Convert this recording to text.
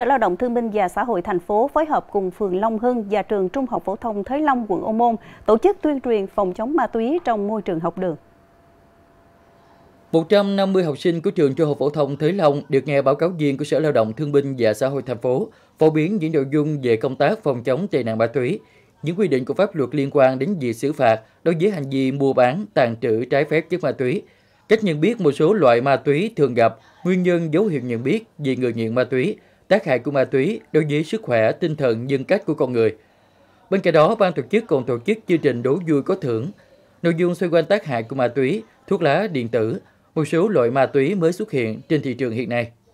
Sở Lao động Thương binh và Xã hội thành phố phối hợp cùng phường Long Hưng và trường Trung học phổ thông Thới Long quận Ô Môn tổ chức tuyên truyền phòng chống ma túy trong môi trường học đường. 150 học sinh của trường Trung học phổ thông Thới Long được nghe báo cáo viên của Sở Lao động Thương binh và Xã hội thành phố phổ biến những nội dung về công tác phòng chống tệ nạn ma túy, những quy định của pháp luật liên quan đến việc xử phạt đối với hành vi mua bán, tàn trữ trái phép chất ma túy, cách nhận biết một số loại ma túy thường gặp, nguyên nhân dấu hiệu nhận biết về người nghiện ma túy, tác hại của ma túy đối với sức khỏe, tinh thần, nhân cách của con người. Bên cạnh đó, ban tổ chức còn tổ chức chương trình đố vui có thưởng. Nội dung xoay quanh tác hại của ma túy, thuốc lá, điện tử, một số loại ma túy mới xuất hiện trên thị trường hiện nay.